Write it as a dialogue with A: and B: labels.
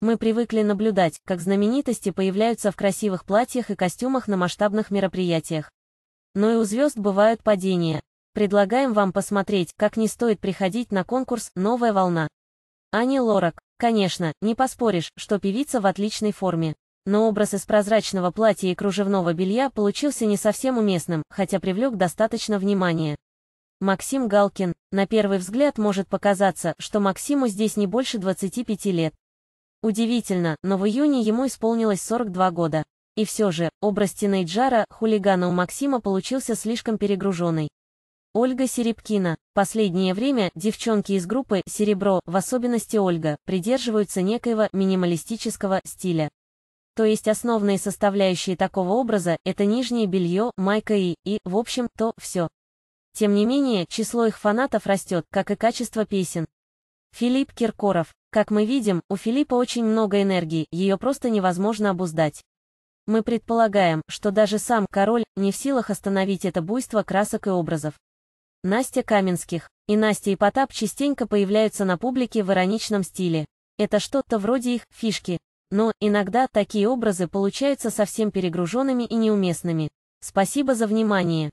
A: Мы привыкли наблюдать, как знаменитости появляются в красивых платьях и костюмах на масштабных мероприятиях. Но и у звезд бывают падения. Предлагаем вам посмотреть, как не стоит приходить на конкурс «Новая волна». Ани Лорак. Конечно, не поспоришь, что певица в отличной форме. Но образ из прозрачного платья и кружевного белья получился не совсем уместным, хотя привлек достаточно внимания. Максим Галкин. На первый взгляд может показаться, что Максиму здесь не больше 25 лет. Удивительно, но в июне ему исполнилось 42 года. И все же, образ тинейджара, хулигана у Максима получился слишком перегруженный. Ольга Серебкина. Последнее время девчонки из группы «Серебро», в особенности Ольга, придерживаются некоего минималистического стиля. То есть основные составляющие такого образа – это нижнее белье, майка и, и, в общем, то, все. Тем не менее, число их фанатов растет, как и качество песен. Филипп Киркоров. Как мы видим, у Филиппа очень много энергии, ее просто невозможно обуздать. Мы предполагаем, что даже сам король не в силах остановить это буйство красок и образов. Настя Каменских и Настя и Потап частенько появляются на публике в ироничном стиле. Это что-то вроде их фишки. Но иногда такие образы получаются совсем перегруженными и неуместными. Спасибо за внимание.